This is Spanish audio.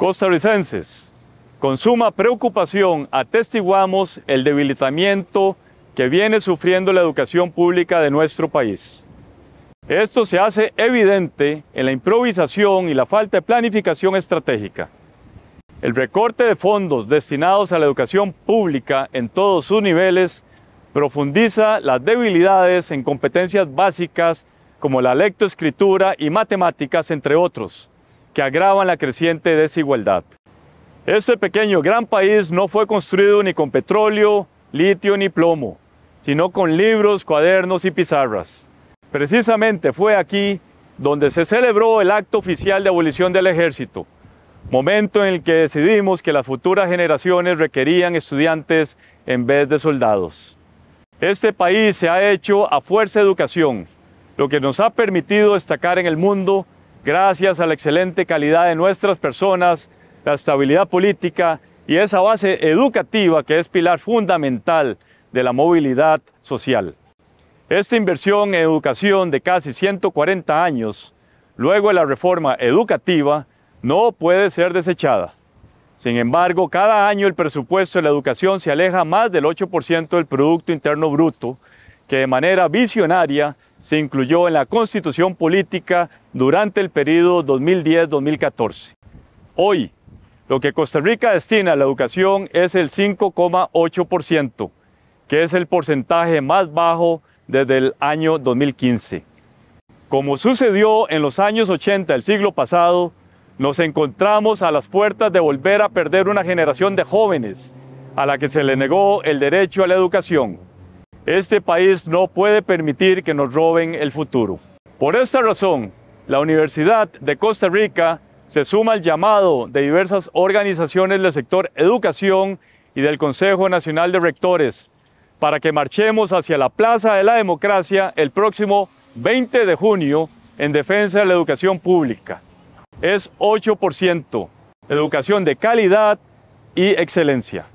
Costarricenses, con suma preocupación atestiguamos el debilitamiento que viene sufriendo la educación pública de nuestro país. Esto se hace evidente en la improvisación y la falta de planificación estratégica. El recorte de fondos destinados a la educación pública en todos sus niveles profundiza las debilidades en competencias básicas como la lectoescritura y matemáticas, entre otros, que agravan la creciente desigualdad. Este pequeño gran país no fue construido ni con petróleo, litio ni plomo, sino con libros, cuadernos y pizarras. Precisamente fue aquí donde se celebró el acto oficial de abolición del ejército, momento en el que decidimos que las futuras generaciones requerían estudiantes en vez de soldados. Este país se ha hecho a fuerza educación, lo que nos ha permitido destacar en el mundo gracias a la excelente calidad de nuestras personas, la estabilidad política y esa base educativa que es pilar fundamental de la movilidad social. Esta inversión en educación de casi 140 años, luego de la reforma educativa, no puede ser desechada. Sin embargo, cada año el presupuesto de la educación se aleja más del 8% del Producto Interno Bruto, que de manera visionaria se incluyó en la constitución política durante el periodo 2010-2014. Hoy, lo que Costa Rica destina a la educación es el 5,8%, que es el porcentaje más bajo desde el año 2015. Como sucedió en los años 80 del siglo pasado, nos encontramos a las puertas de volver a perder una generación de jóvenes a la que se le negó el derecho a la educación. Este país no puede permitir que nos roben el futuro. Por esta razón, la Universidad de Costa Rica se suma al llamado de diversas organizaciones del sector educación y del Consejo Nacional de Rectores para que marchemos hacia la Plaza de la Democracia el próximo 20 de junio en defensa de la educación pública. Es 8%, educación de calidad y excelencia.